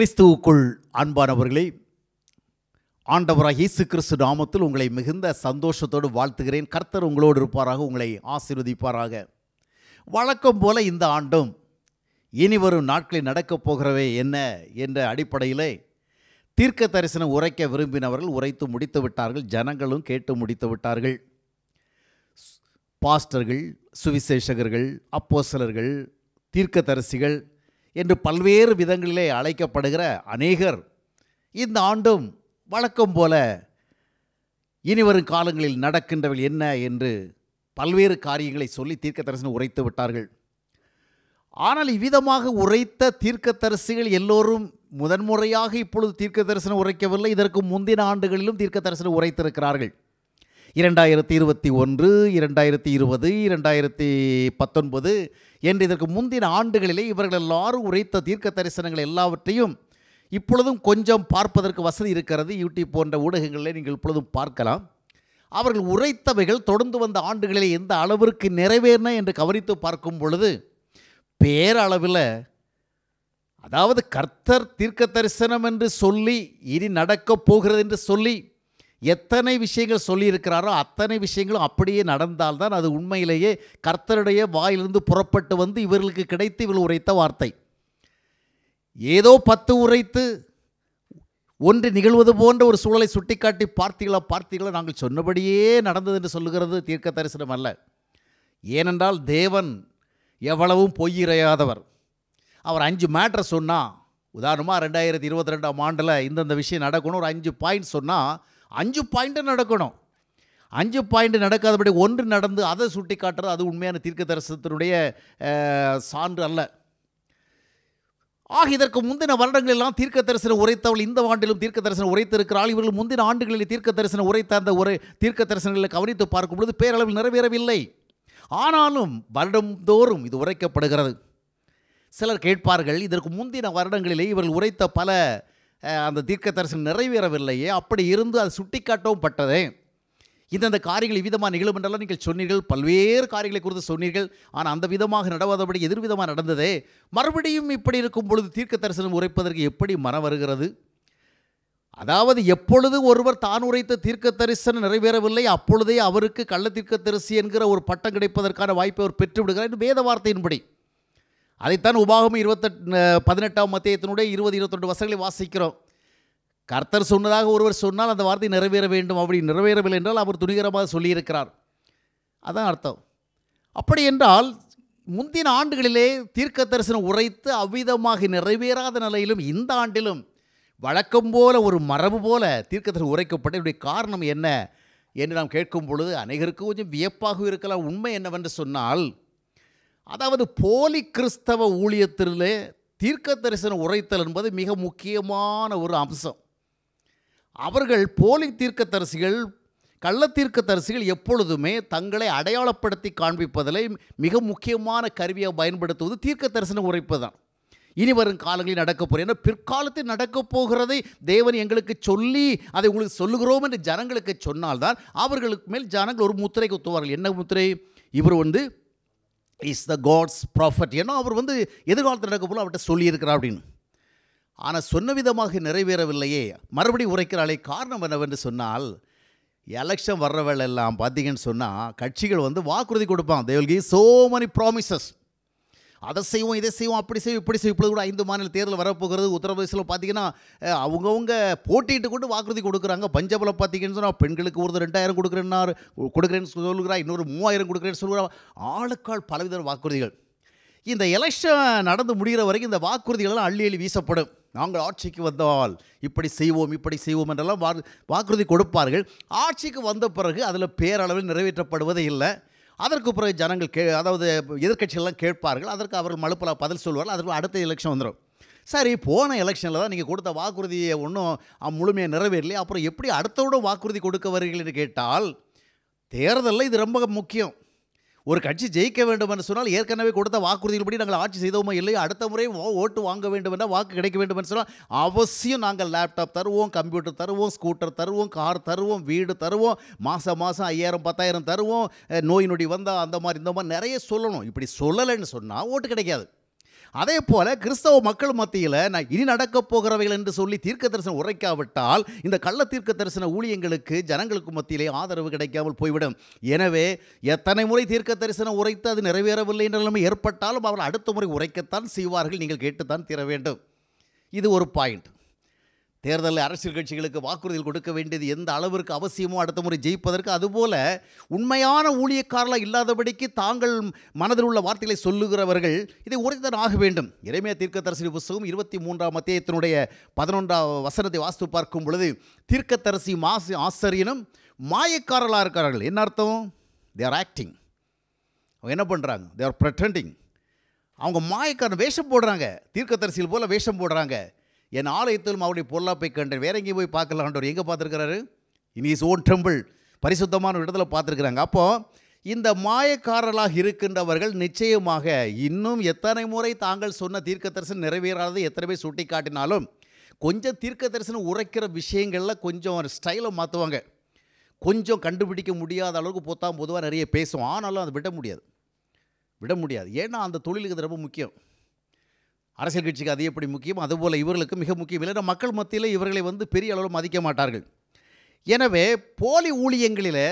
கிறிஸ்துவுக்குள் அன்பானவர்களே ஆண்டவராக இயேசு கிறிஸ்து நாமத்தில் உங்களை மிகுந்த சந்தோஷத்தோடு வாழ்த்துகிறேன் கர்த்தர் உங்களோடு இருப்பாராக உங்களை ஆசீர்வதிப்பாராக வழக்கம் போல இந்த ஆண்டும் இனி வரும் நாட்களில் நடக்கப் போகிறவை என்ன என்ற அடிப்படையிலே தீர்க்க தரிசனம் உரைக்க விரும்பினவர்கள் உரைத்து முடித்து விட்டார்கள் ஜனங்களும் கேட்டு முடித்து விட்டார்கள் பாஸ்டர்கள் சுவிசேஷகர்கள் அப்போசலர்கள் தீர்க்கதரிசிகள் என்று பல்வேறு விதங்களிலே அழைக்கப்படுகிற அநேகர் இந்த ஆண்டும் வழக்கம் போல இனிவரும் காலங்களில் நடக்கின்றவள் என்ன என்று பல்வேறு காரியங்களை சொல்லி தீர்க்கதரிசனம் உரைத்து விட்டார்கள் ஆனால் இவ்விதமாக உரைத்த தீர்க்கத்தரசிகள் எல்லோரும் முதன்முறையாக இப்பொழுது தீர்க்க தரிசனம் உரைக்கவில்லை இதற்கு முந்தின ஆண்டுகளிலும் தீர்க்க தரிசனம் உரைத்திருக்கிறார்கள் இரண்டாயிரத்தி இருபத்தி ஒன்று இரண்டாயிரத்தி இருபது இரண்டாயிரத்தி பத்தொன்பது என்று இதற்கு முந்தின ஆண்டுகளிலே இவர்கள் எல்லாரும் உரைத்த தீர்க்க தரிசனங்கள் எல்லாவற்றையும் இப்பொழுதும் கொஞ்சம் பார்ப்பதற்கு வசதி இருக்கிறது யூடியூப் போன்ற ஊடகங்களில் நீங்கள் இப்பொழுதும் பார்க்கலாம் அவர்கள் உரைத்தவைகள் தொடர்ந்து வந்த ஆண்டுகளிலே எந்த அளவிற்கு நிறைவேறின என்று கவனித்து பார்க்கும் பொழுது பேரளவில் அதாவது கர்த்தர் தீர்க்க தரிசனம் என்று சொல்லி இனி நடக்கப் போகிறது என்று சொல்லி எத்தனை விஷயங்கள் சொல்லியிருக்கிறாரோ அத்தனை விஷயங்களும் அப்படியே நடந்தால்தான் அது உண்மையிலேயே கர்த்தருடைய வாயிலிருந்து புறப்பட்டு வந்து இவர்களுக்கு கிடைத்து இவள் உரைத்த வார்த்தை ஏதோ பத்து உரைத்து ஒன்று நிகழ்வது போன்ற ஒரு சூழலை சுட்டிக்காட்டி பார்த்தீங்களா பார்த்தீங்களா நாங்கள் சொன்னபடியே நடந்தது என்று சொல்லுகிறது தீர்க்க தரிசனம் அல்ல ஏனென்றால் தேவன் எவ்வளவும் பொய்யிறையாதவர் அவர் அஞ்சு மேட்ரை சொன்னால் உதாரணமாக ரெண்டாயிரத்தி இருபத்தி ரெண்டாம் ஆண்டில் இந்தந்த விஷயம் நடக்கணும் ஒரு அஞ்சு பாயிண்ட் சொன்னால் அஞ்சு பாயிண்ட்டு நடக்கணும் அஞ்சு பாயிண்ட் நடக்காதபடி ஒன்று நடந்து அதை சுட்டி காட்டுறது அது உண்மையான தீர்க்க தரிசனத்தினுடைய சான்று அல்ல ஆக இதற்கு முந்தின வருடங்களெல்லாம் தீர்க்க தரிசனம் உரைத்தவள் இந்த ஆண்டிலும் தீர்க்க தரிசனம் உரைத்திருக்கிறாள் இவர்கள் முந்தின ஆண்டுகளில் தீர்க்க தரிசனம் உரைத்த அந்த உரை தீர்க்க தரிசனங்களை கவனித்து பார்க்கும் பொழுது பேரளவில் நிறைவேறவில்லை ஆனாலும் வருடந்தோறும் இது உரைக்கப்படுகிறது சிலர் கேட்பார்கள் இதற்கு முந்தின வருடங்களிலே இவர்கள் உரைத்த பல அந்த தீர்க்க தரிசனம் நிறைவேறவில்லையே அப்படி இருந்து அது சுட்டிக்காட்டவும் பட்டதே இந்தந்த காரியங்கள் இவ்விதமாக நிகழும் என்றாலும் நீங்கள் சொன்னீர்கள் பல்வேறு காரியங்களை குறித்து சொன்னீர்கள் ஆனால் அந்த விதமாக நடவாதபடி எதிர்விதமாக நடந்ததே மறுபடியும் இப்படி இருக்கும் பொழுது தீர்க்க தரிசனம் உரைப்பதற்கு எப்படி மனம் வருகிறது அதாவது எப்பொழுது ஒருவர் தான் உரைத்த தீர்க்க தரிசனம் நிறைவேறவில்லை அப்பொழுதே அவருக்கு கள்ள தீர்க்க தரிசி என்கிற ஒரு பட்டம் கிடைப்பதற்கான வாய்ப்பை அவர் பெற்றுவிடுகிறார் வேத வார்த்தையின்படி அதைத்தான் உபாகம் இருபத்தெட்டு பதினெட்டாம் மத்தியத்தினுடைய இருபது இருபத்தொன்று வசங்களை வாசிக்கிறோம் கர்த்தர் சொன்னதாக ஒருவர் சொன்னால் அந்த வார்த்தை நிறைவேற வேண்டும் அப்படி நிறைவேறவில்லை என்றால் அவர் துணிகரமாக சொல்லியிருக்கிறார் அதான் அர்த்தம் அப்படி என்றால் முந்தின ஆண்டுகளிலே தீர்க்க தரிசனம் உரைத்து அவ்விதமாக நிறைவேறாத நிலையிலும் இந்த ஆண்டிலும் வழக்கம் போல ஒரு மரபு போல தீர்க்கதரிசனம் உரைக்கப்பட்ட இதனுடைய காரணம் என்ன என்று நாம் கேட்கும் பொழுது அனைவருக்கும் கொஞ்சம் வியப்பாகவும் இருக்கலாம் உண்மை என்னவென்று சொன்னால் அதாவது போலி கிறிஸ்தவ ஊழியத்திலே தீர்க்க தரிசன உரைத்தல் என்பது மிக முக்கியமான ஒரு அம்சம் அவர்கள் போலி தீர்க்க தரிசிகள் கள்ளத்தீர்க்க தரிசிகள் எப்பொழுதுமே தங்களை அடையாளப்படுத்தி காண்பிப்பதில் மிக முக்கியமான கருவியாக பயன்படுத்துவது தீர்க்க தரிசனம் உரைப்பு தான் இனி வரும் காலங்களில் நடக்கப் போகிறேன் ஏன்னா பிற்காலத்தில் நடக்கப் போகிறதை தேவன் எங்களுக்கு சொல்லி அதை உங்களுக்கு சொல்லுகிறோம் என்று ஜனங்களுக்கு சொன்னால்தான் அவர்களுக்கு மேல் ஜனங்கள் ஒரு முத்திரை குத்துவார்கள் என்ன முத்திரை இவர் வந்து இஸ் த காட்ஸ் ப்ராஃபட் ஏன்னா அவர் வந்து எதிர்காலத்தில் நடக்க போல அவர்கிட்ட சொல்லியிருக்கிறார் அப்படின்னு ஆனால் சொன்ன விதமாக நிறைவேறவில்லையே மறுபடி உரைக்கிறாளே காரணம் என்னவென்று சொன்னால் எலெக்ஷன் வர்ற வேலை எல்லாம் பார்த்தீங்கன்னு சொன்னால் கட்சிகள் வந்து வாக்குறுதி கொடுப்பான் தே சோ மெனி ப்ராமிசஸ் அதை செய்வோம் இதை செய்வோம் அப்படி செய்வோம் இப்படி செய்வோம் இப்படி கூட ஐந்து மாநில தேர்தல் வரப்போகிறது உத்தரப்பிரதேசில் பார்த்தீங்கன்னா அவங்கவுங்க போட்டிட்டு கொண்டு வாக்குறுதி கொடுக்குறாங்க பஞ்சாபில் பார்த்தீங்கன்னு சொன்னால் பெண்களுக்கு ஒரு ரெண்டாயிரம் கொடுக்குறேன்னா கொடுக்குறேன்னு சொல்கிறா இன்னொரு மூவாயிரம் கொடுக்குறேன்னு சொல்கிறா ஆளுக்கால் பலவித வாக்குறுதிகள் இந்த எலெக்ஷன் நடந்து முடிகிற வரைக்கும் இந்த வாக்குறுதிகளெல்லாம் அள்ளி அள்ளி வீசப்படும் நாங்கள் ஆட்சிக்கு வந்தால் இப்படி செய்வோம் இப்படி செய்வோம் என்றெல்லாம் வாக்குறுதி கொடுப்பார்கள் ஆட்சிக்கு வந்த பிறகு அதில் பேரளவில் நிறைவேற்றப்படுவதே இல்லை அதற்கு பிறகு ஜனங்கள் கே அதாவது எதிர்கட்சிகள்லாம் கேட்பார்கள் அதற்கு அவர்கள் மலுப்பல பதில் சொல்வார்கள் அதற்கு அடுத்த எலெக்ஷன் வந்துடும் சரி போன எலெக்ஷனில் தான் நீங்கள் கொடுத்த வாக்குறுதியை ஒன்றும் முழுமையாக நிறைவேறலையே அப்புறம் எப்படி அடுத்த வாக்குறுதி கொடுக்க வருகிறீர்கள் கேட்டால் தேர்தலில் இது ரொம்ப முக்கியம் ஒரு கட்சி ஜெயிக்க வேண்டும் என்று சொன்னால் ஏற்கனவே கொடுத்த படி நாங்கள் ஆட்சி செய்தோமோ இல்லையோ அடுத்த முறை ஓட்டு வாங்க வேண்டும் என்ற வாக்கு கிடைக்க வேண்டும் என்று சொன்னால் அவசியம் நாங்கள் லேப்டாப் தருவோம் கம்ப்யூட்டர் தருவோம் ஸ்கூட்டர் தருவோம் கார் தருவோம் வீடு தருவோம் மாதம் மாதம் ஐயாயிரம் பத்தாயிரம் தருவோம் நோய் நொடி வந்தால் அந்த மாதிரி இந்த மாதிரி நிறைய சொல்லணும் இப்படி சொல்லலைன்னு சொன்னால் ஓட்டு கிடைக்காது அதே போல கிறிஸ்தவ மக்கள் மத்தியில் நான் இனி நடக்கப் போகிறவைகள் என்று சொல்லி தீர்க்க தரிசனம் உரைக்காவிட்டால் இந்த கள்ள தீர்க்க தரிசன ஊழியங்களுக்கு ஜனங்களுக்கு மத்தியிலே ஆதரவு கிடைக்காமல் போய்விடும் எனவே எத்தனை முறை தீர்க்க தரிசனம் உரைத்து அது நிறைவேறவில்லை என்ற நிலைமை ஏற்பட்டாலும் அவர்கள் அடுத்த முறை உரைக்கத்தான் செய்வார்கள் நீங்கள் கேட்டுத்தான் தீர வேண்டும் இது ஒரு பாயிண்ட் தேர்தலில் அரசியல் கட்சிகளுக்கு வாக்குறுதிகள் கொடுக்க வேண்டியது எந்த அளவிற்கு அவசியமோ அடுத்த முறை ஜெயிப்பதற்கு அதுபோல உண்மையான ஊழியக்காரர்களாக இல்லாதபடிக்கு தாங்கள் மனதில் உள்ள வார்த்தைகளை சொல்லுகிறவர்கள் இதை உரைத்தான் ஆக வேண்டும் இறைமைய தீர்க்கதரிசி புஸ்தகம் இருபத்தி மூன்றாம் மத்தியத்தினுடைய பதினொன்றாம் வசனத்தை வாஸ்து பார்க்கும் பொழுது தீர்க்கத்தரசி மாசு ஆசிரியனும் மாயக்காரலாக இருக்கிறார்கள் என்ன அர்த்தம் தே ஆர் ஆக்டிங் அவங்க என்ன பண்ணுறாங்க தே ஆர் ப்ரெட்டண்டிங் அவங்க மாயக்காரன் வேஷம் போடுறாங்க தீர்க்கதரிசியில் போல் வேஷம் போடுறாங்க என் ஆலயத்திலும் அவருடைய பொருளாப்பை கண்டேன் வேற எங்கேயும் போய் பார்க்கலான்றவர் எங்கே பார்த்துருக்கிறாரு இன் இஸ் ஓன் டெம்பிள் பரிசுத்தமான இடத்துல பார்த்துருக்குறாங்க அப்போது இந்த மாயக்காரர்களாக இருக்கின்றவர்கள் நிச்சயமாக இன்னும் எத்தனை முறை தாங்கள் சொன்ன தீர்க்க தரிசனம் நிறைவேறாதது எத்தனை பேர் சுட்டி காட்டினாலும் கொஞ்சம் தீர்க்க தரிசனம் உரைக்கிற விஷயங்களில் கொஞ்சம் ஸ்டைலை மாற்றுவாங்க கொஞ்சம் கண்டுபிடிக்க முடியாத அளவுக்கு பொத்தாம் பொதுவாக நிறைய பேசும் ஆனாலும் அதை விட முடியாது விட முடியாது ஏன்னா அந்த தொழிலுக்கு ரொம்ப முக்கியம் அரசியல் கட்சிக்கு அது எப்படி முக்கியம் அதுபோல் இவர்களுக்கு மிக முக்கியம் இல்லை மக்கள் மத்தியில் இவர்களை வந்து பெரிய அளவில் மதிக்க மாட்டார்கள் எனவே போலி ஊழியங்களில்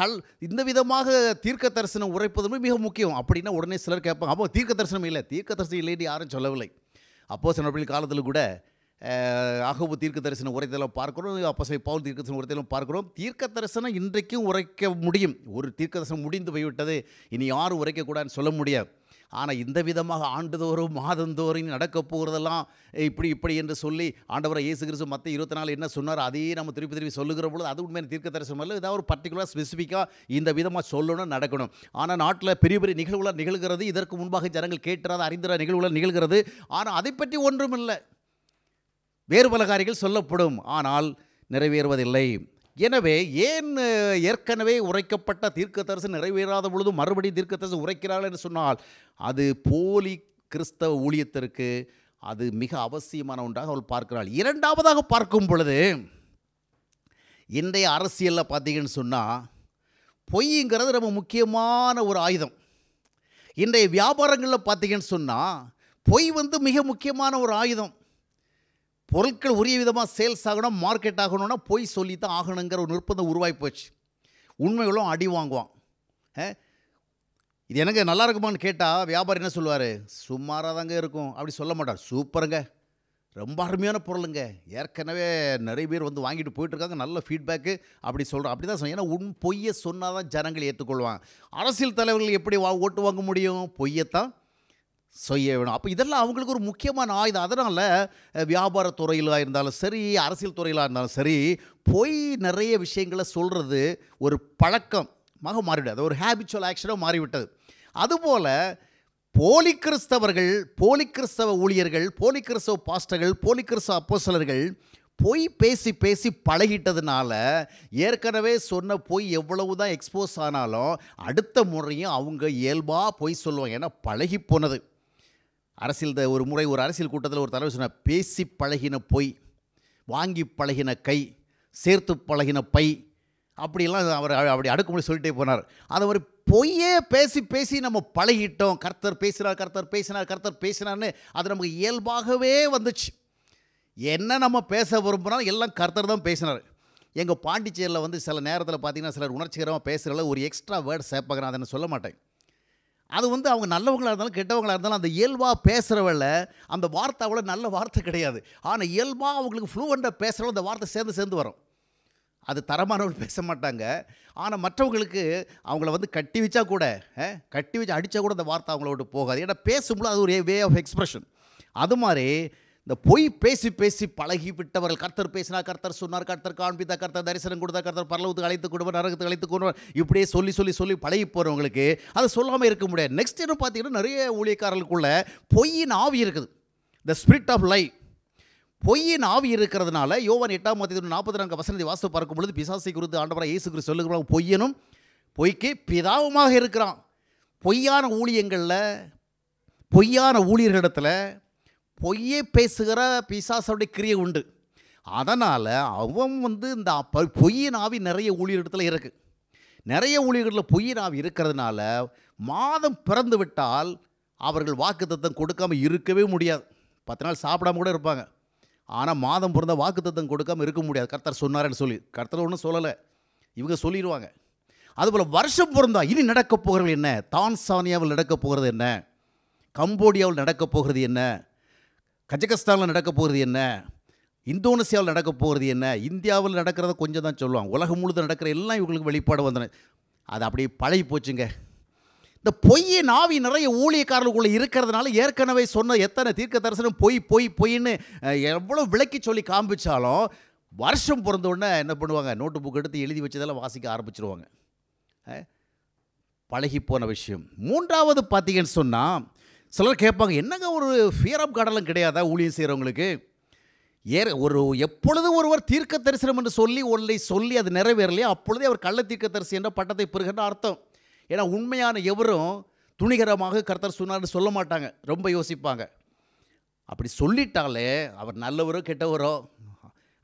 கல் இந்த விதமாக தீர்க்க தரிசனம் உரைப்பதுமே மிக முக்கியம் அப்படின்னா உடனே சிலர் கேட்பாங்க அப்போ தீர்க்க தரிசனம் இல்லை தீர்க்க தரிசனம் இல்லைன்னு யாரும் சொல்லவில்லை அப்போ சில காலத்தில் கூட அகபு தீர்க்க தரிசனம் உரைத்தெல்லாம் பார்க்குறோம் அப்போ சரி பவுல் தீர்க்க தரிசனம் உரைத்தலாம் பார்க்குறோம் தீர்க்க தரிசனம் இன்றைக்கும் உரைக்க முடியும் ஒரு தீர்க்க தரிசனம் முடிந்து போய்விட்டது இனி யாரும் உரைக்கக்கூடாதுன்னு சொல்ல முடியாது ஆனால் இந்த விதமாக ஆண்டுதோறும் மாதந்தோறும் நடக்க போகிறதெல்லாம் இப்படி இப்படி என்று சொல்லி ஆண்டவரை இயேசு கிறிஸ்து மற்ற இருபத்தி நாலு என்ன சொன்னார் அதையே நம்ம திருப்பி திருப்பி சொல்லுகிற பொழுது அது உண்மையான தீர்க்க தரிசனம் இல்லை ஏதாவது ஒரு பர்டிகுலராக ஸ்பெசிஃபிக்காக இந்த விதமாக சொல்லணும் நடக்கணும் ஆனால் நாட்டில் பெரிய பெரிய நிகழ்வுகளாக நிகழ்கிறது இதற்கு முன்பாக ஜனங்கள் கேட்டுறாத அறிந்திர நிகழ்வுகளாக நிகழ்கிறது ஆனால் அதை பற்றி ஒன்றும் இல்லை வேறு பலகாரிகள் சொல்லப்படும் ஆனால் நிறைவேறுவதில்லை எனவே ஏன் ஏற்கனவே உரைக்கப்பட்ட தீர்க்கத்தரசு நிறைவேறாத பொழுது மறுபடியும் தீர்க்கத்தரசு உரைக்கிறாள் என்று சொன்னால் அது போலி கிறிஸ்தவ ஊழியத்திற்கு அது மிக அவசியமான ஒன்றாக அவள் பார்க்கிறாள் இரண்டாவதாக பார்க்கும் பொழுது இன்றைய அரசியலில் பார்த்தீங்கன்னு சொன்னால் பொய்ங்கிறது ரொம்ப முக்கியமான ஒரு ஆயுதம் இன்றைய வியாபாரங்களில் பார்த்தீங்கன்னு சொன்னால் பொய் வந்து மிக முக்கியமான ஒரு ஆயுதம் பொருட்கள் உரிய விதமாக சேல்ஸ் ஆகணும் மார்க்கெட் ஆகணும்னா போய் சொல்லி தான் ஆகணுங்கிற ஒரு நிர்பந்தம் உருவாகி போச்சு உண்மைகளும் அடி வாங்குவான் இது எனக்கு நல்லா இருக்குமான்னு கேட்டால் வியாபாரி என்ன சொல்லுவார் சுமாராக தாங்க இருக்கும் அப்படி சொல்ல மாட்டார் சூப்பருங்க ரொம்ப அருமையான பொருளுங்க ஏற்கனவே நிறைய பேர் வந்து வாங்கிட்டு போயிட்டுருக்காங்க நல்ல ஃபீட்பேக்கு அப்படி சொல்கிறோம் அப்படி தான் சொன்னேன் ஏன்னா உன் பொய்யை சொன்னால் தான் ஜனங்கள் ஏற்றுக்கொள்வாங்க அரசியல் தலைவர்கள் எப்படி வா ஓட்டு வாங்க முடியும் பொய்யத்தான் செய்ய வேணும் அப்போ இதெல்லாம் அவங்களுக்கு ஒரு முக்கியமான ஆயுதம் அதனால் வியாபாரத்துறையிலாக இருந்தாலும் சரி அரசியல் துறையிலாக இருந்தாலும் சரி பொய் நிறைய விஷயங்களை சொல்கிறது ஒரு பழக்கமாக மாறிவிடாது ஒரு ஹேபிச்சுவல் ஆக்ஷனாக மாறிவிட்டது அதுபோல் போலி கிறிஸ்தவர்கள் போலி கிறிஸ்தவ ஊழியர்கள் போலி கிறிஸ்தவ பாஸ்டர்கள் போலி கிறிஸ்தவ அப்போசலர்கள் பொய் பேசி பேசி பழகிட்டதுனால ஏற்கனவே சொன்ன பொய் எவ்வளவு தான் எக்ஸ்போஸ் ஆனாலும் அடுத்த முறையும் அவங்க இயல்பாக பொய் சொல்லுவாங்க ஏன்னா பழகி போனது அரசியல் ஒரு முறை ஒரு அரசியல் கூட்டத்தில் ஒரு தலைவர் சொன்னார் பேசி பழகின பொய் வாங்கி பழகின கை சேர்த்து பழகின பை அப்படிலாம் அவர் அப்படி அடுக்குமுறை சொல்லிட்டே போனார் அதை ஒரு பொய்யே பேசி பேசி நம்ம பழகிட்டோம் கர்த்தர் பேசினார் கர்த்தர் பேசினார் கர்த்தர் பேசினார்னு அது நமக்கு இயல்பாகவே வந்துச்சு என்ன நம்ம பேச விரும்புனாலும் எல்லாம் கர்த்தர் தான் பேசினார் எங்கள் பாண்டிச்சேரியில் வந்து சில நேரத்தில் பார்த்திங்கன்னா சிலர் உணர்ச்சிகரமாக பேசுகிறல ஒரு எக்ஸ்ட்ரா வேர்டு சேர்ப்பாங்க நான் அதை சொல்ல மாட்டேன் அது வந்து அவங்க நல்லவங்களாக இருந்தாலும் கெட்டவங்களாக இருந்தாலும் அந்த இயல்பாக பேசுகிறவள அந்த வார்த்தை அவ்வளோ நல்ல வார்த்தை கிடையாது ஆனால் இயல்பாக அவங்களுக்கு ஃப்ளூவெண்ட்டாக பேசுகிறவங்க அந்த வார்த்தை சேர்ந்து சேர்ந்து வரும் அது தரமானவர்கள் பேச மாட்டாங்க ஆனால் மற்றவங்களுக்கு அவங்கள வந்து கட்டி வச்சா கூட கட்டி வச்சு அடித்தா கூட அந்த வார்த்தை அவங்களோட போகாது ஏன்னா பேசும்போது அது ஒரு வே ஆஃப் எக்ஸ்ப்ரெஷன் அது மாதிரி இந்த பொய் பேசி பேசி பழகி விட்டவர்கள் கர்த்தர் பேசினா கர்த்தர் சொன்னார் கர்த்தர் காண்பித்தா கர்த்தர் தரிசனம் கொடுத்தா கர்த்தர் பரலவத்துக்கு அழைத்து கொடுவார் நரகத்துக்கு அழைத்து கொடுவார் இப்படியே சொல்லி சொல்லி சொல்லி பழகி போகிறவங்களுக்கு அதை சொல்லாமல் இருக்க முடியாது நெக்ஸ்ட் என்ன பார்த்தீங்கன்னா நிறைய ஊழியக்காரர்களுக்குள்ள பொய்யின் ஆவி இருக்குது த ஸ்பிரிட் ஆஃப் லை பொய்யின் ஆவி இருக்கிறதுனால யோவன் எட்டாம் மத்திய நாற்பத்தி நான்கு வசனத்தை வாசல் பார்க்கும் பொழுது பிசாசி குறித்து ஆண்டவராக இயேசு குறித்து சொல்லுகிறாங்க பொய்யனும் பொய்க்கு பிதாவுமாக இருக்கிறான் பொய்யான ஊழியங்களில் பொய்யான ஊழியர்களிடத்தில் பொய்யே பேசுகிற பிசாசருடைய கிரியை உண்டு அதனால் அவன் வந்து இந்த ப பொய்யின் ஆவி நிறைய ஊழியர்களிடத்தில் இருக்குது நிறைய ஊழியர்களில் பொய்யின் ஆவி இருக்கிறதுனால மாதம் பிறந்து விட்டால் அவர்கள் வாக்குத்தத்தம் கொடுக்காமல் இருக்கவே முடியாது பத்து நாள் சாப்பிடாம கூட இருப்பாங்க ஆனால் மாதம் பிறந்த வாக்குத்தத்தம் கொடுக்காமல் இருக்க முடியாது கர்த்தர் சொன்னார்னு சொல்லி கர்த்தர் ஒன்றும் சொல்லலை இவங்க சொல்லிடுவாங்க அதுபோல் வருஷம் பிறந்தால் இனி நடக்கப் போகிறது என்ன தான்சானியாவில் நடக்கப் போகிறது என்ன கம்போடியாவில் நடக்கப் போகிறது என்ன கஜகஸ்தானில் நடக்க போகிறது என்ன இந்தோனேசியாவில் நடக்க போகிறது என்ன இந்தியாவில் நடக்கிறத கொஞ்சம் தான் சொல்லுவாங்க உலகம் முழுதும் நடக்கிற எல்லாம் இவங்களுக்கு வெளிப்பாடு வந்தன அது அப்படியே பழகி போச்சுங்க இந்த பொய்யை நாவி நிறைய ஊழியக்காரர்களுக்குள்ளே இருக்கிறதுனால ஏற்கனவே சொன்ன எத்தனை தீர்க்க தரிசனம் பொய் பொய் பொய்ன்னு எவ்வளோ விளக்கி சொல்லி காமிச்சாலும் வருஷம் உடனே என்ன பண்ணுவாங்க நோட்டு புக் எடுத்து எழுதி வச்சதெல்லாம் வாசிக்க ஆரம்பிச்சிருவாங்க பழகி போன விஷயம் மூன்றாவது பார்த்தீங்கன்னு சொன்னால் சிலர் கேட்பாங்க என்னங்க ஒரு ஃபியர் ஆஃப் காடெல்லாம் கிடையாதா ஊழியம் செய்கிறவங்களுக்கு ஏற ஒரு எப்பொழுதும் ஒருவர் தீர்க்க தரிசனம் என்று சொல்லி ஒன்றை சொல்லி அது நிறைவேறலையே அப்பொழுதே அவர் கள்ள தீர்க்க தரிசி என்ற பட்டத்தை பெறுகின்ற அர்த்தம் ஏன்னா உண்மையான எவரும் துணிகரமாக கர்த்தர் சொன்னார்னு சொல்ல மாட்டாங்க ரொம்ப யோசிப்பாங்க அப்படி சொல்லிட்டாலே அவர் நல்லவரோ கெட்டவரோ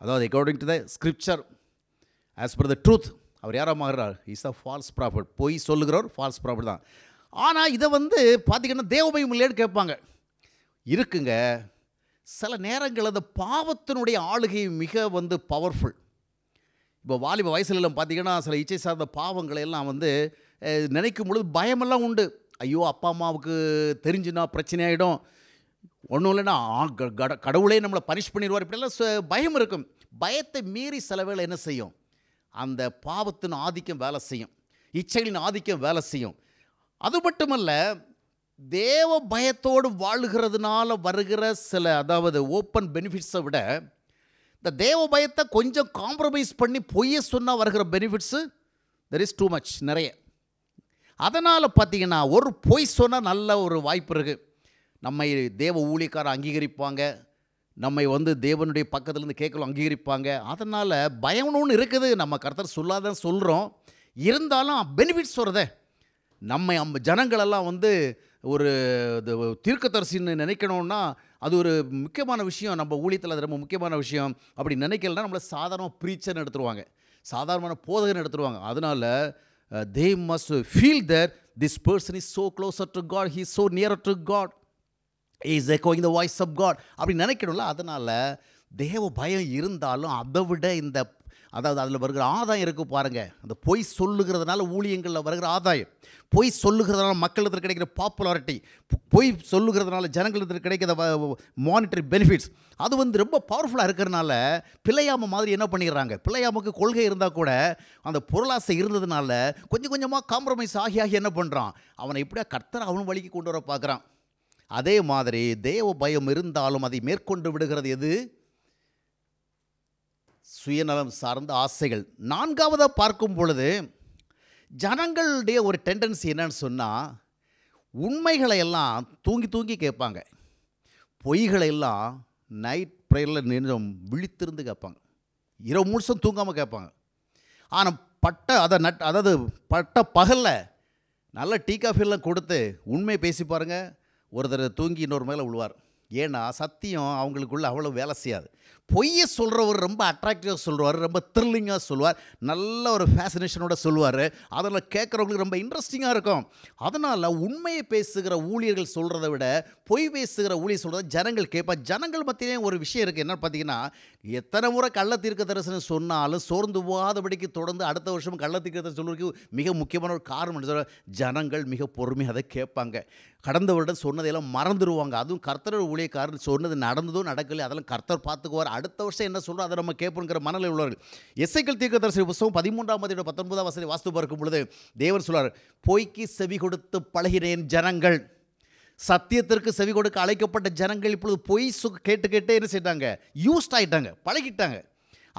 அதாவது according to the scripture as per the truth அவர் யாராக மாறுறார் இஸ் அ ஃபால்ஸ் ப்ராஃபிட் பொய் சொல்லுகிறவர் ஃபால்ஸ் ப்ராஃபிட் தான் ஆனால் இதை வந்து பார்த்திங்கன்னா தேவமயம் இல்லைன்னு கேட்பாங்க இருக்குங்க சில நேரங்கள் அந்த பாவத்தினுடைய ஆளுகை மிக வந்து பவர்ஃபுல் இப்போ வாலிப எல்லாம் பார்த்திங்கன்னா சில இச்சை சார்ந்த பாவங்களை எல்லாம் வந்து நினைக்கும் பொழுது பயமெல்லாம் உண்டு ஐயோ அப்பா அம்மாவுக்கு தெரிஞ்சுனா ஆகிடும் ஒன்றும் இல்லைன்னா கடவுளே நம்மளை பனிஷ் பண்ணிடுவார் இப்படிலாம் பயம் இருக்கும் பயத்தை மீறி சில வேலை என்ன செய்யும் அந்த பாவத்தின் ஆதிக்கம் வேலை செய்யும் இச்சைகளின் ஆதிக்கம் வேலை செய்யும் அது மட்டுமல்ல தேவ பயத்தோடு வாழ்கிறதுனால வருகிற சில அதாவது ஓப்பன் பெனிஃபிட்ஸை விட இந்த தேவ பயத்தை கொஞ்சம் காம்ப்ரமைஸ் பண்ணி பொய்ய சொன்னால் வருகிற benefits there is too much நிறைய அதனால் பார்த்திங்கன்னா ஒரு பொய் சொன்னால் நல்ல ஒரு வாய்ப்பு இருக்குது நம்மை தேவ ஊழியக்காரர் அங்கீகரிப்பாங்க நம்மை வந்து தேவனுடைய பக்கத்துலேருந்து கேட்கலாம் அங்கீகரிப்பாங்க அதனால் பயம்னு ஒன்று இருக்குது நம்ம கருத்தர் சொல்லாதான் சொல்கிறோம் இருந்தாலும் பெனிஃபிட்ஸ் வருதே நம்மை நம்ம ஜனங்களெல்லாம் வந்து ஒரு தீர்க்கதரிசின்னு நினைக்கணும்னா அது ஒரு முக்கியமான விஷயம் நம்ம ஊழியத்தில் அது ரொம்ப முக்கியமான விஷயம் அப்படி நினைக்கலன்னா நம்மளை சாதாரண ப்ரீச்சர்னு எடுத்துருவாங்க சாதாரணமான போதகன் எடுத்துருவாங்க அதனால் they must feel that this person is so closer to God he so near to God is எக்கோயிங் த வாய்ஸ் ஆஃப் காட் அப்படி நினைக்கணும்ல அதனால் தேவ பயம் இருந்தாலும் அதை விட இந்த அதாவது அதில் வருகிற ஆதாயம் இருக்குது பாருங்கள் அந்த பொய் சொல்லுகிறதுனால ஊழியங்களில் வருகிற ஆதாயம் பொய் சொல்லுகிறதுனால மக்களிடத்தில் கிடைக்கிற பாப்புலாரிட்டி பொய் சொல்லுகிறதுனால ஜனங்களிடத்தில் கிடைக்கிற மானிட்டரி பெனிஃபிட்ஸ் அது வந்து ரொம்ப பவர்ஃபுல்லாக இருக்கிறனால பிள்ளையாம மாதிரி என்ன பண்ணிடுறாங்க பிள்ளையாமுக்கு கொள்கை இருந்தால் கூட அந்த பொருளாசை இருந்ததுனால கொஞ்சம் கொஞ்சமாக காம்ப்ரமைஸ் ஆகி ஆகி என்ன பண்ணுறான் அவனை எப்படியா கர்த்தர் அவன் வழிக்கு கொண்டு வர பார்க்குறான் அதே மாதிரி தேவ பயம் இருந்தாலும் அதை மேற்கொண்டு விடுகிறது எது சுயநலம் சார்ந்த ஆசைகள் நான்காவதாக பார்க்கும் பொழுது ஜனங்களுடைய ஒரு டெண்டன்சி என்னன்னு சொன்னால் உண்மைகளை எல்லாம் தூங்கி தூங்கி கேட்பாங்க பொய்களை எல்லாம் நைட் ப்ரேயரில் நின்றும் விழித்திருந்து கேட்பாங்க இரவு முழுசும் தூங்காமல் கேட்பாங்க ஆனால் பட்ட அதை நட் அதாவது பட்ட பகலில் நல்ல டீ காஃபிலாம் கொடுத்து உண்மையை பேசி பாருங்கள் ஒருத்தர் தூங்கி இன்னொரு மேலே விழுவார் ஏன்னா சத்தியம் அவங்களுக்குள்ள அவ்வளோ வேலை செய்யாது பொய்யை சொல்கிறவர் ரொம்ப அட்ராக்டிவாக சொல்லுவார் ரொம்ப த்ரில்லிங்காக சொல்லுவார் நல்ல ஒரு ஃபேசினேஷனோட சொல்லுவார் அதில் கேட்குறவங்களுக்கு ரொம்ப இன்ட்ரெஸ்டிங்காக இருக்கும் அதனால் உண்மையை பேசுகிற ஊழியர்கள் சொல்கிறத விட பொய் பேசுகிற ஊழியர் சொல்கிறத ஜனங்கள் கேட்பா ஜனங்கள் மத்தியிலே ஒரு விஷயம் இருக்குது என்ன பார்த்தீங்கன்னா எத்தனை முறை கள்ள தரிசனம் சொன்னாலும் சோர்ந்து போகாதபடிக்கு தொடர்ந்து அடுத்த வருஷம் கள்ள தரிசனம் சொல்வதற்கு மிக முக்கியமான ஒரு காரணம் சொல்ல ஜனங்கள் மிக பொறுமையாக அதை கேட்பாங்க கடந்த வருடம் சொன்னதையெல்லாம் மறந்துடுவாங்க அதுவும் கர்த்தர் ஊழியக்காரர் சொன்னது நடந்ததும் நடக்கலையோ அதெல்லாம் கர்த்தர் பார்த்துக்குவார் அடுத்த வருஷம் என்ன சொல்கிறோம் அதை நம்ம கேட்போங்கிற மனநிலை உள்ளவர்கள் எஸ்ஐக்கள் தீர்க்க தரிசன புத்தகம் பதிமூன்றாம் மதியோட பத்தொன்பதாம் வசதி வாஸ்து பார்க்கும் பொழுது தேவர் சொல்வார் பொய்க்கு செவி கொடுத்து பழகினேன் ஜனங்கள் சத்தியத்திற்கு செவி கொடுக்க அழைக்கப்பட்ட ஜனங்கள் இப்பொழுது பொய் சு கேட்டு கேட்டே என்ன செய்யிட்டாங்க யூஸ்ட் ஆகிட்டாங்க பழகிட்டாங்க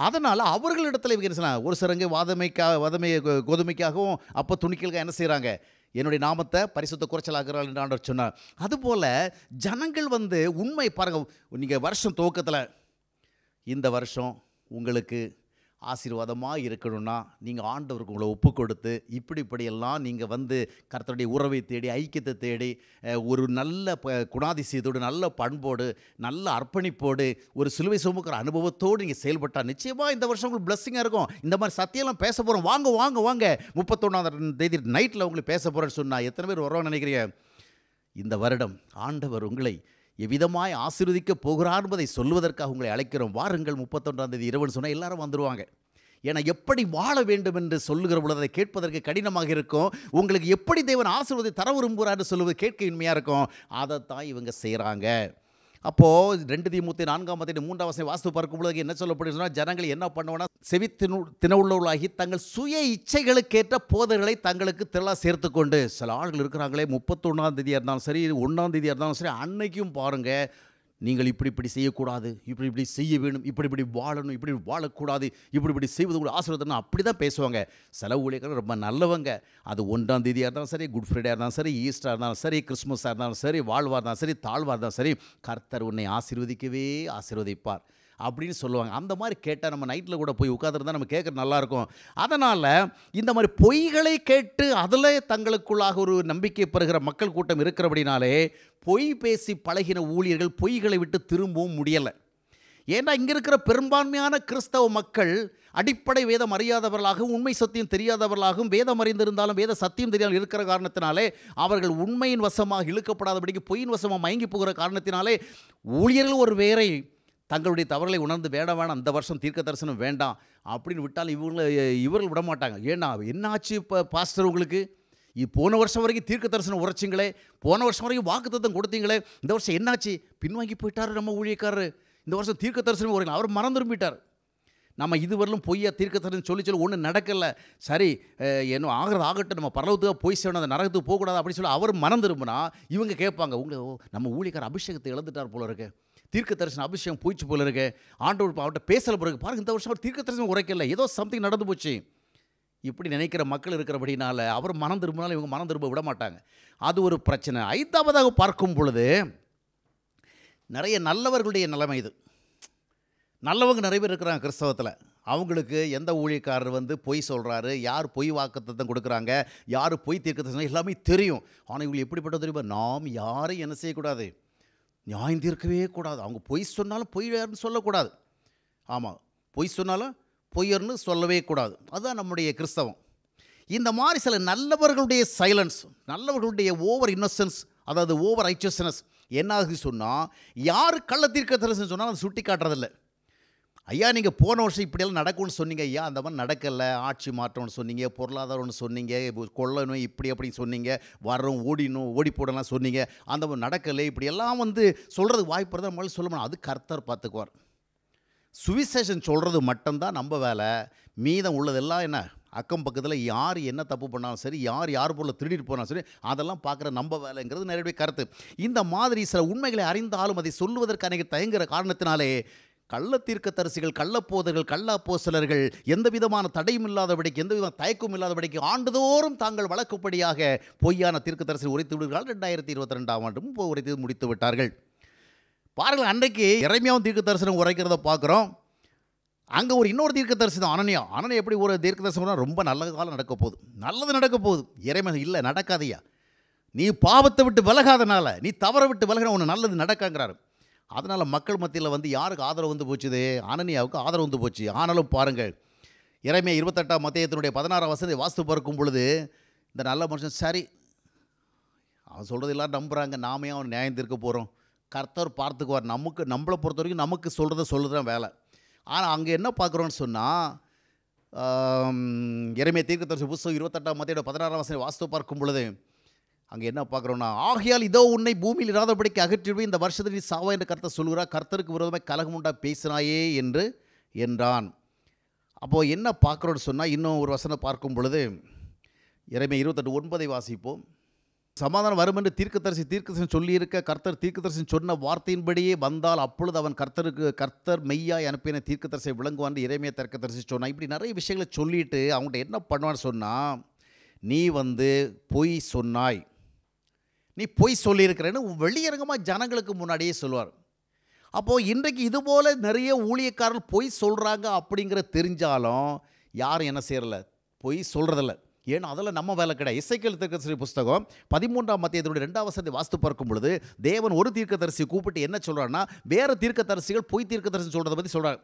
அதனால் அவர்களிடத்தில் இவங்க என்ன செய்யலாம் ஒரு சிறங்க வாதமைக்காக வதமை கோதுமைக்காகவும் அப்போ துணிக்கலுக்காக என்ன செய்கிறாங்க என்னுடைய நாமத்தை பரிசுத்த குறைச்சலாகிறாள் என்று ஆண்டவர் சொன்னார் அதுபோல் ஜனங்கள் வந்து உண்மை பாருங்கள் நீங்கள் வருஷம் துவக்கத்தில் இந்த வருஷம் உங்களுக்கு ஆசீர்வாதமாக இருக்கணும்னா நீங்கள் ஆண்டவருக்கு உங்களை ஒப்பு கொடுத்து இப்படிப்படியெல்லாம் நீங்கள் வந்து கர்த்தருடைய உறவை தேடி ஐக்கியத்தை தேடி ஒரு நல்ல ப குணாதிசயத்தோடு நல்ல பண்போடு நல்ல அர்ப்பணிப்போடு ஒரு சிலுவை சுமக்கிற அனுபவத்தோடு நீங்கள் செயல்பட்டால் நிச்சயமாக இந்த வருஷம் உங்களுக்கு பிளஸ்ஸிங்காக இருக்கும் இந்த மாதிரி சத்தியெல்லாம் பேச போகிறோம் வாங்க வாங்க வாங்க முப்பத்தொன்னாம் தேதி நைட்டில் உங்களுக்கு பேச போகிறேன்னு சொன்னால் எத்தனை பேர் வருவான்னு நினைக்கிறீங்க இந்த வருடம் ஆண்டவர் உங்களை எவ்விதமாய் ஆசீர்வதிக்க போகிறார் என்பதை சொல்வதற்காக உங்களை அழைக்கிறோம் வாருங்கள் முப்பத்தொன்றாம் தேதி இரவுன்னு சொன்னால் எல்லாரும் வந்துடுவாங்க ஏன்னா எப்படி வாழ வேண்டும் என்று சொல்லுகிற பொழுது அதை கேட்பதற்கு கடினமாக இருக்கும் உங்களுக்கு எப்படி தேவன் ஆசீர்வதி தர விரும்புகிறார்னு சொல்லுவது கேட்க இன்மையாக இருக்கும் அதைத்தான் இவங்க செய்கிறாங்க அப்போது ரெண்டு தீமூத்தி நான்காம் தேதி மூன்றாம் வசதி வாஸ்து பார்க்கும் பொழுது என்ன சொல்லப்படுது ஜனங்கள் என்ன பண்ணுவோன்னா செவி திணு தினவுள்ளவர்களாகி தங்கள் சுய இச்சைகளுக்கேற்ற போதைகளை தங்களுக்கு திரளாக சேர்த்து கொண்டு சில ஆள்கள் இருக்கிறாங்களே முப்பத்தொன்னாம் தேதியாக இருந்தாலும் சரி ஒன்றாம் தேதியாக இருந்தாலும் சரி அன்னைக்கும் பாருங்கள் நீங்கள் இப்படி இப்படி செய்யக்கூடாது இப்படி இப்படி செய்ய வேணும் இப்படி இப்படி வாழணும் இப்படி வாழக்கூடாது இப்படி இப்படி செய்வது கூட ஆசீர்வாதம்னா அப்படி தான் பேசுவாங்க செலவு ஊழியர்கள் ரொம்ப நல்லவங்க அது ஒன்றாம் தேதியாக இருந்தாலும் சரி குட் ஃப்ரைடே இருந்தாலும் சரி ஈஸ்டராக இருந்தாலும் சரி கிறிஸ்மஸாக இருந்தாலும் சரி வாழ்வாக இருந்தாலும் சரி தாழ்வாக இருந்தாலும் சரி கர்த்தர் உன்னை ஆசீர்வதிக்கவே ஆசீர்வதிப்பார் அப்படின்னு சொல்லுவாங்க அந்த மாதிரி கேட்டால் நம்ம நைட்டில் கூட போய் உட்காந்துருந்தா நம்ம கேட்குற நல்லாயிருக்கும் அதனால் இந்த மாதிரி பொய்களை கேட்டு அதில் தங்களுக்குள்ளாக ஒரு நம்பிக்கை பெறுகிற மக்கள் கூட்டம் இருக்கிறபடினாலே பொய் பேசி பழகின ஊழியர்கள் பொய்களை விட்டு திரும்பவும் முடியலை ஏன்னா இங்கே இருக்கிற பெரும்பான்மையான கிறிஸ்தவ மக்கள் அடிப்படை வேதம் அறியாதவர்களாகவும் உண்மை சத்தியம் தெரியாதவர்களாகவும் வேதம் அறிந்திருந்தாலும் வேத சத்தியம் தெரியாமல் இருக்கிற காரணத்தினாலே அவர்கள் உண்மையின் வசமாக இழுக்கப்படாதபடிக்கு பொய்யின் வசமாக மயங்கி போகிற காரணத்தினாலே ஊழியர்கள் ஒரு வேரை தங்களுடைய தவறுகளை உணர்ந்து வேண வேணாம் அந்த வருஷம் தீர்க்க தரிசனம் வேண்டாம் அப்படின்னு விட்டாலும் இவங்களை இவர்கள் விட மாட்டாங்க ஏன்னா என்ன ஆச்சு இப்போ பாஸ்டர் உங்களுக்கு போன வருஷம் வரைக்கும் தீர்க்க தரிசனம் உரைச்சிங்களே போன வருஷம் வரைக்கும் வாக்குத்தத்தம் கொடுத்தீங்களே இந்த வருஷம் என்னாச்சு பின்வாங்கி போயிட்டாரு நம்ம ஊழியக்காரர் இந்த வருஷம் தீர்க்க தரிசனம் உரை அவர் மனம் திரும்பிட்டார் நம்ம இதுவரையிலும் பொய்யா தீர்க்க தரிசனம் சொல்லி சொல்லி ஒன்றும் நடக்கலை சரி என்ன ஆகிறது ஆகட்டும் நம்ம பரவத்துக்காக போய் சேணும் அந்த நரகத்துக்கு போகக்கூடாது அப்படின்னு சொல்லி அவர் மனம் இவங்க கேட்பாங்க உங்களை நம்ம ஊழியக்காரர் அபிஷேகத்தை இழந்துட்டார் போல இருக்குது தீர்க்க தரிசனம் அபிஷேகம் போயிச்சு போல இருக்கு ஆண்டவர் அவர்கிட்ட பேசல பிறகு பாருங்க இந்த வருஷம் அவர் தீர்க்க தரிசனம் உரைக்கல ஏதோ சம்திங் நடந்து போச்சு இப்படி நினைக்கிற மக்கள் இருக்கிறபடினால அவர் மனம் திரும்பினாலும் இவங்க மனம் திரும்ப விட மாட்டாங்க அது ஒரு பிரச்சனை ஐந்தாவதாக பார்க்கும் பொழுது நிறைய நல்லவர்களுடைய நிலைமை இது நல்லவங்க நிறைய பேர் இருக்கிறாங்க கிறிஸ்தவத்தில் அவங்களுக்கு எந்த ஊழியக்காரர் வந்து பொய் சொல்கிறாரு யார் பொய் வாக்குத்தத்தம் கொடுக்குறாங்க யார் பொய் தீர்க்கத்தை எல்லாமே தெரியும் ஆனால் இவங்களுக்கு எப்படிப்பட்ட தெரியுமா நாம் யாரையும் என்ன செய்யக்கூடாது நியாயம் கூடாது அவங்க பொய் சொன்னாலும் பொய்யர்னு சொல்லக்கூடாது ஆமாம் பொய் சொன்னாலும் பொய்யர்னு சொல்லவே கூடாது அதுதான் நம்முடைய கிறிஸ்தவம் இந்த மாதிரி சில நல்லவர்களுடைய சைலன்ஸ் நல்லவர்களுடைய ஓவர் இன்னசென்ஸ் அதாவது ஓவர் ஐச்சஸ்னஸ் என்ன ஆகுது சொன்னால் யார் கள்ள தீர்க்க சொன்னால் அதை சுட்டி காட்டுறதில்லை ஐயா நீங்கள் போன வருஷம் இப்படியெல்லாம் நடக்கும்னு சொன்னீங்க ஐயா அந்த மாதிரி நடக்கலை ஆட்சி மாற்றம்னு சொன்னீங்க பொருளாதாரம்னு சொன்னீங்க கொள்ளணும் இப்படி அப்படின்னு சொன்னீங்க வரோம் ஓடினும் ஓடி போடலாம் சொன்னீங்க அந்த மாதிரி நடக்கலை இப்படியெல்லாம் வந்து சொல்கிறது வாய்ப்பு தான் நம்மளால் சொல்ல முடியும் அது கர்த்தர் பார்த்துக்குவார் சுவிசேஷன் சொல்கிறது மட்டும்தான் நம்ம வேலை மீதம் உள்ளதெல்லாம் என்ன அக்கம் பக்கத்தில் யார் என்ன தப்பு பண்ணாலும் சரி யார் யார் பொருளை திருடிட்டு போனாலும் சரி அதெல்லாம் பார்க்குற நம்ம வேலைங்கிறது நிறைய கருத்து இந்த மாதிரி சில உண்மைகளை அறிந்தாலும் அதை சொல்லுவதற்கு அன்றைக்கி தயங்குகிற காரணத்தினாலே கள்ள தீர்க்கத்தரசிகள் கள்ளப்போதர்கள் கள்ள போசலர்கள் எந்த விதமான தடையும் இல்லாதபடிக்கு எந்த விதமான தயக்கமும் இல்லாதபடிக்கு ஆண்டுதோறும் தாங்கள் வழக்குப்படியாக பொய்யான தீர்க்கத்தரசி உரைத்து விடுகிறார்கள் ரெண்டாயிரத்தி இருபத்தி ரெண்டாம் ஆண்டும் உரைத்து முடித்து விட்டார்கள் பாருங்கள் அன்றைக்கு இறைமையாவும் தீர்க்க தரிசனம் உரைக்கிறத பார்க்குறோம் அங்கே ஒரு இன்னொரு தீர்க்க தரிசனம் அனனியா அனனியா எப்படி ஒரு தீர்க்க தரிசனம் ரொம்ப நல்ல காலம் நடக்க போகுது நல்லது நடக்க போகுது இறைமை இல்லை நடக்காதையா நீ பாவத்தை விட்டு விலகாதனால நீ தவற விட்டு விலகின ஒன்று நல்லது நடக்கங்கிறாரு அதனால் மக்கள் மத்தியில் வந்து யாருக்கு ஆதரவு வந்து போச்சுது ஆனனியாவுக்கு ஆதரவு வந்து போச்சு ஆனாலும் பாருங்கள் இறைமையை இருபத்தெட்டாம் மத்தியத்தினுடைய பதினாறாம் வசதி வாஸ்து பறக்கும் பொழுது இந்த நல்ல மனுஷன் சரி அவன் சொல்கிறது எல்லாம் நம்புகிறாங்க நாமே அவன் நியாயம் தீர்க்க போகிறோம் கர்த்தர் பார்த்துக்குவார் நமக்கு நம்மளை பொறுத்த வரைக்கும் நமக்கு சொல்கிறத சொல்லுதான் வேலை ஆனால் அங்கே என்ன பார்க்குறோன்னு சொன்னால் இறைமையை தீர்க்கத்தரசி புஸ்தகம் இருபத்தெட்டாம் மத்தியோட பதினாறாம் வசதி வாஸ்து பார்க்கும் பொழுது அங்கே என்ன பார்க்குறோன்னா ஆகையால் இதோ உன்னை பூமியில் இராதபடிக்கு அகற்றிடுவே இந்த வருஷத்தில் நீ சாவா என்று கருத்தை சொல்கிறார் கர்த்தருக்கு விரோதமாக கலகம் உண்டா பேசினாயே என்று என்றான் அப்போது என்ன பார்க்குறோன்னு சொன்னால் இன்னும் ஒரு வசனம் பார்க்கும் பொழுது இறைமை இருபத்தெட்டு ஒன்பதை வாசிப்போம் சமாதானம் வரும் என்று தீர்க்கதரிசி தீர்க்கதரிசன் சொல்லியிருக்க கர்த்தர் தீர்க்கதரிசன் சொன்ன வார்த்தையின்படியே வந்தால் அப்பொழுது அவன் கர்த்தருக்கு கர்த்தர் மெய்யாய் அனுப்பின தீர்க்கதரிசை விளங்குவான் இறைமையை தர்க்கதரிசி சொன்னான் இப்படி நிறைய விஷயங்களை சொல்லிட்டு அவங்கள்ட்ட என்ன பண்ணுவான்னு சொன்னால் நீ வந்து பொய் சொன்னாய் நீ பொய் சொல்லியிருக்கிறேன்னு வெளியரங்கமாக ஜனங்களுக்கு முன்னாடியே சொல்லுவார் அப்போது இன்றைக்கு இதுபோல் நிறைய ஊழியக்காரர்கள் பொய் சொல்கிறாங்க அப்படிங்கிற தெரிஞ்சாலும் யாரும் என்ன செய்கிறல பொய் சொல்கிறதில்ல ஏன்னா அதில் நம்ம வேலை கிடையாது இசைக்கல் தீர்க்கதரிசி புஸ்தகம் பதிமூன்றாம் மத்திய இதனுடைய ரெண்டாவது சந்தை வாஸ்து பார்க்கும் பொழுது தேவன் ஒரு தீர்க்கதரிசி கூப்பிட்டு என்ன சொல்கிறான்னா வேறு தீர்க்கதரிசிகள் பொய் தீர்க்கதரிசி சொல்கிறத பற்றி சொல்கிறார்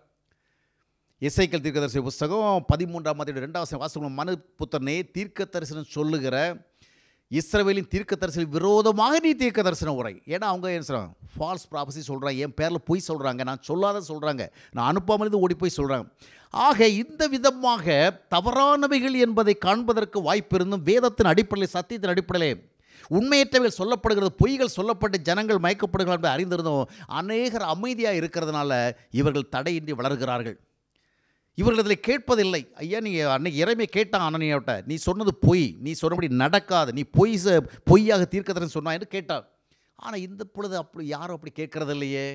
இசைக்கல் தீர்க்கதரிசி புஸ்தகம் பதிமூன்றாம் மத்திய ரெண்டாவது வாஸ்து மனு புத்தனே தீர்க்கதரிசனம் சொல்லுகிற இஸ்ரேவேலின் தீர்க்க தரிசனம் விரோதமாக நீ தீர்க்க தரிசனம் உரை ஏன்னா அவங்க என்ன சொல்கிறாங்க ஃபால்ஸ் ப்ராபஸி சொல்கிறாங்க என் பேரில் பொய் சொல்கிறாங்க நான் சொல்லாத சொல்கிறாங்க நான் அனுப்பாமலேருந்து ஓடி போய் சொல்கிறாங்க ஆக இந்த விதமாக தவறானவைகள் என்பதை காண்பதற்கு வாய்ப்பு இருந்தும் வேதத்தின் அடிப்படையில் சத்தியத்தின் அடிப்படையில் உண்மையற்றவைகள் சொல்லப்படுகிறது பொய்கள் சொல்லப்பட்டு ஜனங்கள் மயக்கப்படுகிறார்கள் அறிந்திருந்தோம் அநேகர் அமைதியாக இருக்கிறதுனால இவர்கள் தடையின்றி வளர்கிறார்கள் இவர்கள் இதில் கேட்பதில்லை ஐயா நீ அன்னைக்கு இறைமை கேட்டான் அண்ணனியோட்ட நீ சொன்னது பொய் நீ சொன்னபடி நடக்காது நீ பொய் பொய்யாக தீர்க்கதரன்னு சொன்னான் என்று கேட்டார் ஆனால் இந்த பொழுது அப்படி யாரும் அப்படி கேட்கறது இல்லையே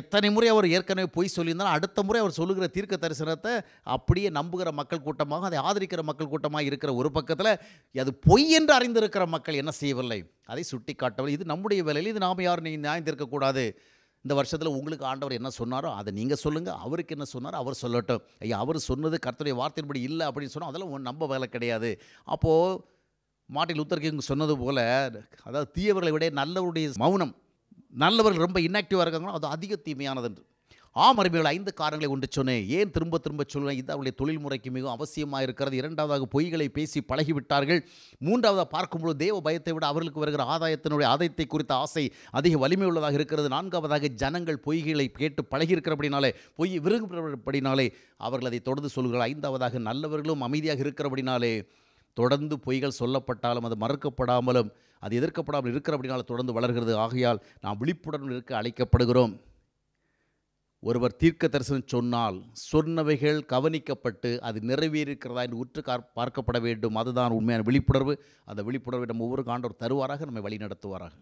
எத்தனை முறை அவர் ஏற்கனவே பொய் சொல்லியிருந்தாலும் அடுத்த முறை அவர் சொல்லுகிற தீர்க்க தரிசனத்தை அப்படியே நம்புகிற மக்கள் கூட்டமாக அதை ஆதரிக்கிற மக்கள் கூட்டமாக இருக்கிற ஒரு பக்கத்தில் அது பொய் என்று அறிந்திருக்கிற மக்கள் என்ன செய்யவில்லை அதை சுட்டி காட்டவில்லை இது நம்முடைய வேலையில் இது நாம் யாரும் நியாயம் இருக்கக்கூடாது இந்த வருஷத்தில் உங்களுக்கு ஆண்டவர் என்ன சொன்னாரோ அதை நீங்கள் சொல்லுங்கள் அவருக்கு என்ன சொன்னாரோ அவர் சொல்லட்டும் ஐயா அவர் சொன்னது கர்த்தருடைய வார்த்தையின்படி இல்லை அப்படின்னு சொன்னால் அதெல்லாம் நம்ப வேலை கிடையாது அப்போது மாட்டில் லூத்தர்கிங் சொன்னது போல் அதாவது தீயவர்களை விட நல்லவருடைய மௌனம் நல்லவர்கள் ரொம்ப இன்னாக்டிவாக இருக்காங்களோ அது அதிக தீமையானது ஆம் அருமைகள் ஐந்து காரணங்களை ஒன்று சொன்னேன் ஏன் திரும்ப திரும்ப சொல்லுவேன் இது அவருடைய தொழில் முறைக்கு மிகவும் அவசியமாக இருக்கிறது இரண்டாவதாக பொய்களை பேசி பழகிவிட்டார்கள் மூன்றாவதாக பார்க்கும்போது தேவ பயத்தை விட அவர்களுக்கு வருகிற ஆதாயத்தினுடைய ஆதாயத்தை குறித்த ஆசை அதிக வலிமை உள்ளதாக இருக்கிறது நான்காவதாக ஜனங்கள் பொய்களை கேட்டு பழகியிருக்கிறபடினாலே பொய் விரும்புகிறபடினாலே அவர்கள் அதை தொடர்ந்து சொல்கிறார் ஐந்தாவதாக நல்லவர்களும் அமைதியாக இருக்கிறபடினாலே தொடர்ந்து பொய்கள் சொல்லப்பட்டாலும் அது மறுக்கப்படாமலும் அது எதிர்க்கப்படாமல் இருக்கிறபடினால தொடர்ந்து வளர்கிறது ஆகையால் நாம் விழிப்புடன் இருக்க அழைக்கப்படுகிறோம் ஒருவர் தீர்க்க தரிசனம் சொன்னால் சொன்னவைகள் கவனிக்கப்பட்டு அது நிறைவேறியிருக்கிறதா என்று உற்று பார்க்கப்பட வேண்டும் அதுதான் உண்மையான விழிப்புணர்வு அந்த விழிப்புணர்வை நம்ம ஒவ்வொரு காண்டோர் தருவாராக நம்மை வழி நடத்துவாராக